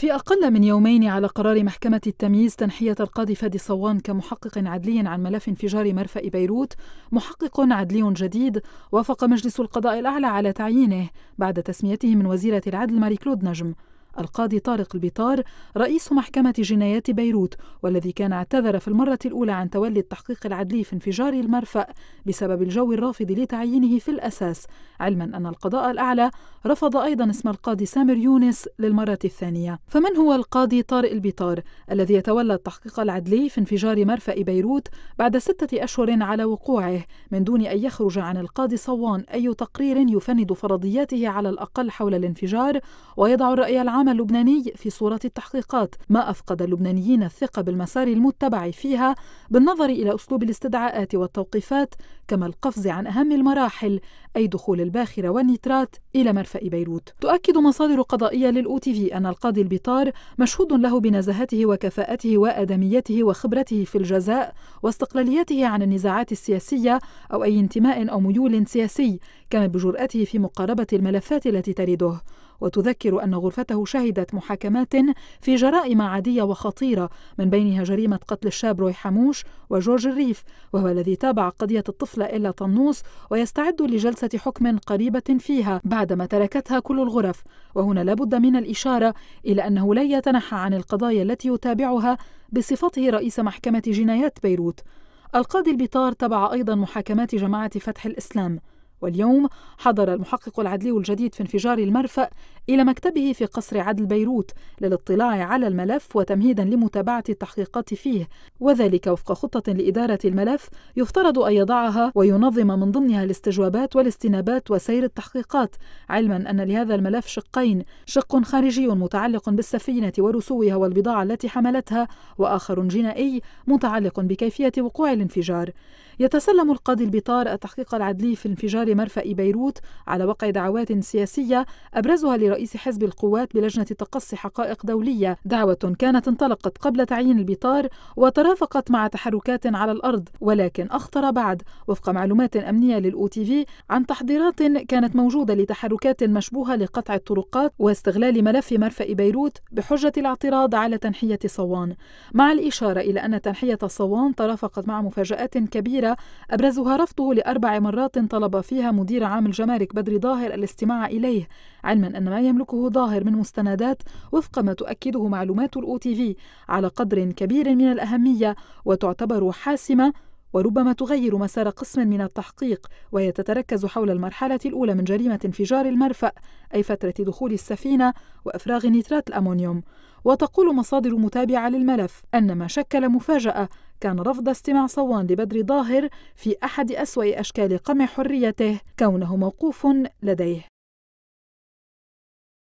في أقل من يومين على قرار محكمة التمييز تنحية القاضي فادي صوان كمحقق عدلي عن ملف انفجار مرفأ بيروت محقق عدلي جديد وافق مجلس القضاء الأعلى على تعيينه بعد تسميته من وزيرة العدل ماري كلود نجم القاضي طارق البطار رئيس محكمة جنايات بيروت والذي كان اعتذر في المرة الأولى عن تولي التحقيق العدلي في انفجار المرفأ بسبب الجو الرافض لتعيينه في الأساس علما أن القضاء الأعلى رفض أيضا اسم القاضي سامر يونس للمرة الثانية فمن هو القاضي طارق البطار الذي يتولى التحقيق العدلي في انفجار مرفأ بيروت بعد ستة أشهر على وقوعه من دون أن يخرج عن القاضي صوان أي تقرير يفند فرضياته على الأقل حول الانفجار ويضع الرأي العام العام اللبناني في صورة التحقيقات ما أفقد اللبنانيين الثقة بالمسار المتبع فيها بالنظر إلى أسلوب الاستدعاءات والتوقيفات كما القفز عن أهم المراحل أي دخول الباخرة والنيترات إلى مرفأ بيروت تؤكد مصادر قضائية للأو تي في أن القاضي البطار مشهود له بنزاهته وكفاءته وآدميته وخبرته في الجزاء واستقلاليته عن النزاعات السياسية أو أي انتماء أو ميول سياسي كما بجرأته في مقاربة الملفات التي تريده وتذكر أن غرفته شهدت محاكمات في جرائم عادية وخطيرة من بينها جريمة قتل الشاب روي حموش وجورج الريف وهو الذي تابع قضية الطفلة إلا طنوس ويستعد لجلسة حكم قريبة فيها بعدما تركتها كل الغرف وهنا لابد من الإشارة إلى أنه لا يتنحى عن القضايا التي يتابعها بصفته رئيس محكمة جنايات بيروت القاضي البطار تبع أيضا محاكمات جماعة فتح الإسلام واليوم حضر المحقق العدلي الجديد في انفجار المرفأ إلى مكتبه في قصر عدل بيروت للاطلاع على الملف وتمهيدا لمتابعة التحقيقات فيه وذلك وفق خطة لإدارة الملف يفترض أن يضعها وينظم من ضمنها الاستجوابات والاستنابات وسير التحقيقات علما أن لهذا الملف شقين شق خارجي متعلق بالسفينة ورسوها والبضاعة التي حملتها وآخر جنائي متعلق بكيفية وقوع الانفجار يتسلم القاضي البطار التحقيق العدلي في انفجار مرفأ بيروت على وقع دعوات سياسية أبرزها لرئيس حزب القوات بلجنة تقصي حقائق دولية دعوة كانت انطلقت قبل تعيين البطار وترافقت مع تحركات على الأرض ولكن أخطر بعد وفق معلومات أمنية للأو تي في عن تحضيرات كانت موجودة لتحركات مشبوهة لقطع الطرقات واستغلال ملف مرفأ بيروت بحجة الاعتراض على تنحية صوان مع الإشارة إلى أن تنحية صوان ترافقت مع مفاجآت كبيرة أبرزها رفضه لأربع مرات طلب فيها مدير عام الجمارك بدري ظاهر الاستماع إليه علما أن ما يملكه ظاهر من مستندات وفق ما تؤكده معلومات الأو تي في على قدر كبير من الأهمية وتعتبر حاسمة وربما تغير مسار قسم من التحقيق وهي تتركز حول المرحلة الأولى من جريمة انفجار المرفأ أي فترة دخول السفينة وإفراغ نيترات الأمونيوم وتقول مصادر متابعة للملف أن ما شكل مفاجأة كان رفض استماع صوان لبدر ظاهر في أحد أسوأ أشكال قمع حريته كونه موقوف لديه